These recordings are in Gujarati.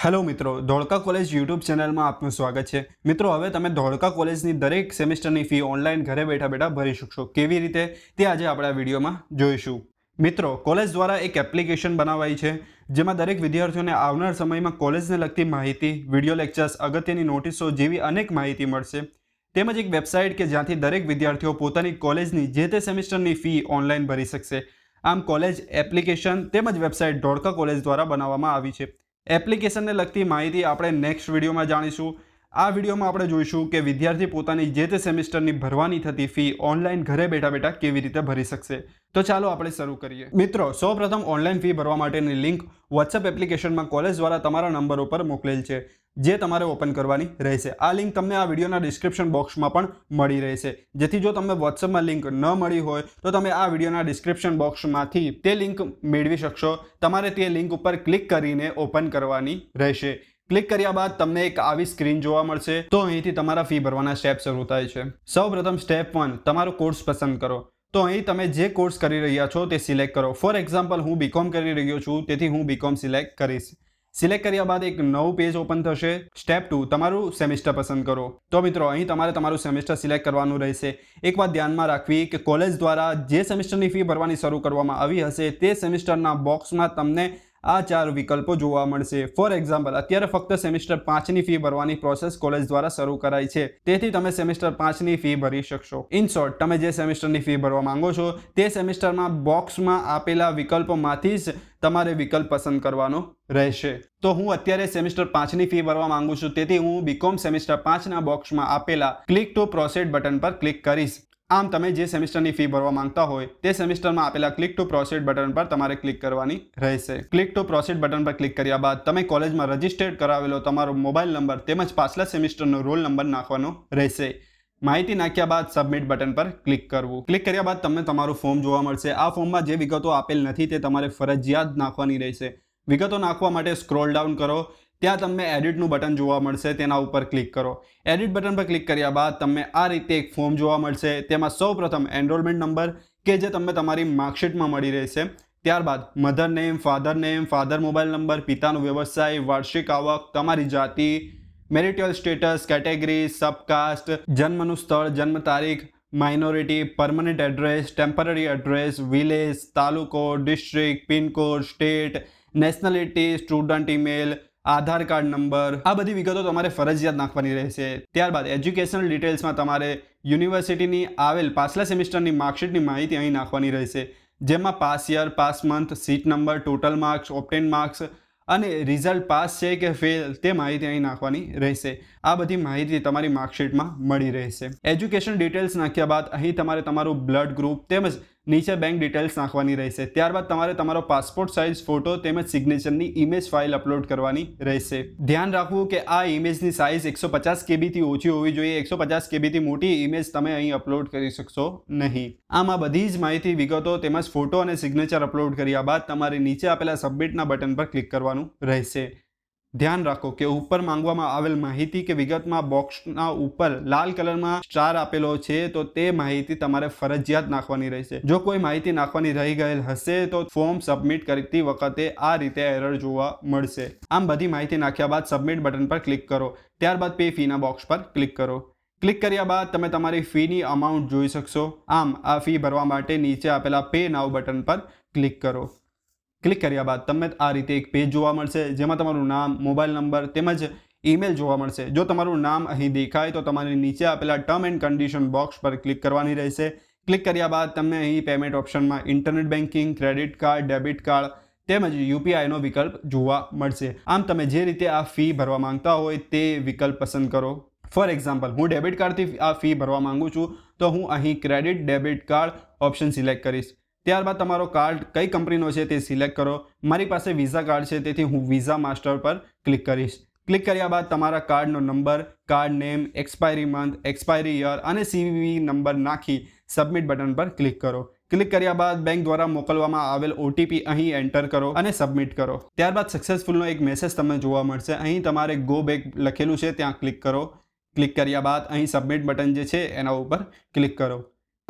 હેલો મિત્રો ધોળકા કોલેજ યુટ્યુબ ચેનલમાં આપનું સ્વાગત છે મિત્રો હવે તમે ધોળકા કોલેજની દરેક સેમેસ્ટરની ફી ઓનલાઈન ઘરે બેઠા બેઠા ભરી શકશો કેવી રીતે તે આજે આપણા વિડીયોમાં જોઈશું મિત્રો કોલેજ દ્વારા એક એપ્લિકેશન બનાવાઈ છે જેમાં દરેક વિદ્યાર્થીઓને આવનાર સમયમાં કોલેજને લગતી માહિતી વિડીયો લેક્ચર્સ અગત્યની નોટિસો જેવી અનેક માહિતી મળશે તેમજ એક વેબસાઇટ કે જ્યાંથી દરેક વિદ્યાર્થીઓ પોતાની કોલેજની જે તે સેમેસ્ટરની ફી ઓનલાઈન ભરી શકશે આમ કોલેજ એપ્લિકેશન તેમજ વેબસાઇટ ધોળકા કોલેજ દ્વારા બનાવવામાં આવી છે એપ્લિકેશનને લગતી માહિતી આપણે નેક્સ્ટ વિડીયોમાં જાણીશું આ વિડીયોમાં આપણે જોઈશું કે વિદ્યાર્થી પોતાની જે તે સેમિસ્ટરની ભરવાની થતી ફી ઓનલાઈન ઘરે બેઠા બેઠા કેવી રીતે ભરી શકશે તો ચાલો આપણે શરૂ કરીએ મિત્રો સૌપ્રથમ ઓનલાઈન ફી ભરવા માટેની લિંક વોટ્સએપ એપ્લિકેશનમાં કોલેજ દ્વારા તમારા નંબર ઉપર મોકલેલ છે જે તમારે ઓપન કરવાની રહેશે આ લિંક તમને આ વિડીયોના ડિસ્ક્રિપ્શન બોક્સમાં પણ મળી રહેશે જેથી જો તમને વોટ્સઅપમાં લિંક ન મળી હોય તો તમે આ વિડીયોના ડિસ્ક્રિપ્શન બોક્સમાંથી તે લિંક મેળવી શકશો તમારે તે લિંક ઉપર ક્લિક કરીને ઓપન કરવાની રહેશે ક્લિક કર્યા બાદ તમને એક આવી સ્ક્રીન જોવા મળશે તો અહીંથી તમારા ફી ભરવાના સ્ટેપ શરૂ થાય છે સૌપ્રથમ સ્ટેપ વન તમારો કોર્સ પસંદ કરો તો અહીં તમે જે કોર્સ કરી રહ્યા છો તે સિલેક્ટ કરો ફોર એક્ઝામ્પલ હું બીકોમ કરી રહ્યો છું તેથી હું બીકોમ સિલેક્ટ કરીશ સિલેક્ટ કર્યા બાદ એક નવું પેજ ઓપન થશે સ્ટેપ ટુ તમારું સેમિસ્ટર પસંદ કરો તો મિત્રો અહીં તમારે તમારું સેમિસ્ટર સિલેક્ટ કરવાનું રહેશે એક વાત ધ્યાનમાં રાખવી કે કોલેજ દ્વારા જે સેમિસ્ટરની ફી ભરવાની શરૂ કરવામાં આવી હશે તે સેમિસ્ટરના બોક્સમાં તમને આ ચાર વિકલ્પો જોવા મળશે ફોર એક્ઝામ્પલ અત્યારે ફક્ત સેમિસ્ટર પાંચની ફી ભરવાની પ્રોસેસ કોલેજ દ્વારા શરૂ કરાઈ છે તેથી તમે સેમિસ્ટર પાંચની ફી ભરી શકશો ઇન શોર્ટ તમે જે સેમિસ્ટરની ફી ભરવા માંગો છો તે સેમિસ્ટરમાં બોક્સમાં આપેલા વિકલ્પોમાંથી જ તમારે વિકલ્પ પસંદ કરવાનો રહેશે તો હું અત્યારે સેમિસ્ટર પાંચની ફી ભરવા માંગુ છું તેથી હું બીકોમ સેમિસ્ટર પાંચના બોક્સમાં આપેલા ક્લિક ટુ પ્રોસેડ બટન પર ક્લિક કરીશ આમ તમે જે સેમિસ્ટરની ફી ભરવા માંગતા હોય તે સેમિસ્ટરમાં આપેલા ક્લિક ટુ પ્રોસીડ બટન પર તમારે ક્લિક કરવાની રહેશે ક્લિક ટુ પ્રોસીડ બટન પર ક્લિક કર્યા બાદ તમે કોલેજમાં રજિસ્ટર્ડ કરાવેલો તમારો મોબાઈલ નંબર તેમજ પાછલા સેમિસ્ટરનો રોલ નંબર નાખવાનો રહેશે માહિતી નાખ્યા બાદ સબમિટ બટન પર ક્લિક કરવું ક્લિક કર્યા બાદ તમને તમારું ફોર્મ જોવા મળશે આ ફોર્મમાં જે વિગતો આપેલ નથી તે તમારે ફરજિયાત નાખવાની રહેશે વિગતો નાખવા માટે સ્ક્રોલ ડાઉન કરો ત્યાં તમને એડિટનું બટન જોવા મળશે તેના ઉપર ક્લિક કરો એડિટ બટન પર ક્લિક કર્યા બાદ તમને આ રીતે એક ફોર્મ જોવા મળશે તેમાં સૌપ્રથમ એનરોલમેન્ટ નંબર કે જે તમને તમારી માર્કશીટમાં મળી રહેશે ત્યારબાદ mother name father name father mobile number પિતાનો વ્યવસાય વાર્ષિક આવક તમારી જાતિ મેરિટલ સ્ટેટસ કેટેગરી સબકાસ્ટ જન્મનું સ્થળ જન્મ તારીખ minority permanent address temporary address village તાલુકો district pincode state nationality student email Aadhaar card number આ બધી વિગતો તમારે ફરજિયાત નાખવાની રહેશે ત્યારબાદ એજ્યુકેશનલ ડિટેલ્સમાં તમારે યુનિવર્સિટીની આવેલ પાછલા સેમિસ્ટરની માર્કશીટની માહિતી અહીં નાખવાની રહેશે જેમાં pass year pass month seat number total marks obtained marks અને રિઝલ્ટ પાસ છે કે ફેલ તે માહિતી અહીં નાખવાની રહેશે આ બધી માહિતી તમારી માર્કશીટમાં મળી રહેશે એજ્યુકેશન ડિટેલ્સ નાખ્યા બાદ અહીં તમારે તમારું બ્લડ ગ્રુપ તેમજ નીચે બેંક ડિટેલ્સ નાખવાની રહેશે ત્યારબાદ તમારે તમારો પાસપોર્ટ સાઇઝ ફોટો તેમજ સિગ્નેચરની ઇમેજ ફાઇલ અપલોડ કરવાની રહેશે ધ્યાન રાખવું કે આ ઇમેજની સાઇઝ એકસો પચાસ કેબીથી ઓછી હોવી જોઈએ એકસો પચાસ કેબીથી મોટી ઇમેજ તમે અહીં અપલોડ કરી શકશો નહીં આમાં બધી જ માહિતી વિગતો તેમજ ફોટો અને સિગ્નેચર અપલોડ કર્યા બાદ તમારે નીચે આપેલા સબમિટના બટન પર ક્લિક કરવાનું રહેશે ધ્યાન રાખો કે ઉપર માંગવામાં આવેલ માહિતી કે વિગતમાં બોક્સના ઉપર લાલ કલરમાં સ્ટાર આપેલો છે તો તે માહિતી તમારે ફરજિયાત નાખવાની રહેશે જો કોઈ માહિતી નાખવાની રહી ગયેલ હશે તો ફોર્મ સબમિટ કરતી વખતે આ રીતે એરર જોવા મળશે આમ બધી માહિતી નાખ્યા બાદ સબમિટ બટન પર ક્લિક કરો ત્યારબાદ પે ફીના બોક્સ પર ક્લિક કરો ક્લિક કર્યા બાદ તમે તમારી ફીની અમાઉન્ટ જોઈ શકશો આમ આ ફી ભરવા માટે નીચે આપેલા પે નાવ બટન પર ક્લિક કરો ક્લિક કર્યા બાદ તમને આ રીતે એક પેજ જોવા મળશે જેમાં તમારું નામ મોબાઈલ નંબર તેમજ ઈમેલ જોવા મળશે જો તમારું નામ અહીં દેખાય તો તમારે નીચે આપેલા ટર્મ એન્ડ કન્ડિશન બોક્સ પર ક્લિક કરવાની રહેશે ક્લિક કર્યા બાદ તમને અહીં પેમેન્ટ ઓપ્શનમાં internet banking credit card debit card તેમજ યુપીઆઈનો વિકલ્પ જોવા મળશે આમ તમે જે રીતે આ ફી ભરવા માંગતા હોય તે વિકલ્પ પસંદ કરો ફોર એક્ઝામ્પલ હું ડેબિટ કાર્ડથી આ ફી ભરવા માંગુ છું તો હું અહીં credit debit card option select કરીશ ત્યારબાદ તમારો કાર્ડ કઈ કંપનીનો છે તે સિલેક્ટ કરો મારી પાસે વિઝા કાર્ડ છે તેથી હું વિઝા માસ્ટર પર ક્લિક કરીશ ક્લિક કર્યા બાદ તમારા કાર્ડનો નંબર card name expiry month expiry year અને સીવીવી નંબર નાખી સબમિટ બટન પર ક્લિક કરો ક્લિક કર્યા બાદ બેંક દ્વારા મોકલવામાં આવેલ ઓટીપી અહીં એન્ટર કરો અને સબમિટ કરો ત્યારબાદ સક્સેસફુલનો એક મેસેજ તમને જોવા મળશે અહીં તમારે ગો બેક લખેલું છે ત્યાં ક્લિક કરો ક્લિક કર્યા બાદ અહીં સબમિટ બટન જે છે એના ઉપર ક્લિક કરો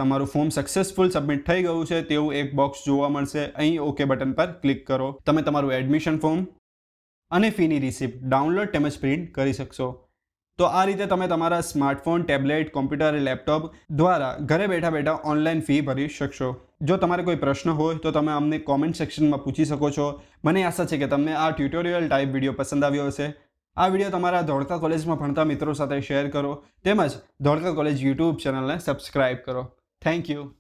તમારું ફોર્મ સક્સેસફુલ સબમિટ થઈ ગયું છે તેવું એક બોક્સ જોવા મળશે અહીં ઓકે બટન પર ક્લિક કરો તમે તમારું એડમિશન ફોર્મ અને ફીની રિસિપ્ટ ડાઉનલોડ તેમજ પ્રિન્ટ કરી શકશો તો આ રીતે તમે તમારા સ્માર્ટફોન ટેબ્લેટ કોમ્પ્યુટર લેપટોપ દ્વારા ઘરે બેઠા બેઠા ઓનલાઈન ફી ભરી શકશો જો તમારે કોઈ પ્રશ્ન હોય તો તમે અમને કોમેન્ટ સેક્શનમાં પૂછી શકો છો મને આશા છે કે તમને આ ટ્યુટોરિયલ ટાઈપ વિડીયો પસંદ આવ્યો હશે આ વિડીયો તમારા ધોળકા કોલેજમાં ભણતા મિત્રો સાથે શેર કરો તેમજ ધોળકા કોલેજ યુટ્યુબ ચેનલને સબસ્ક્રાઈબ કરો Thank you.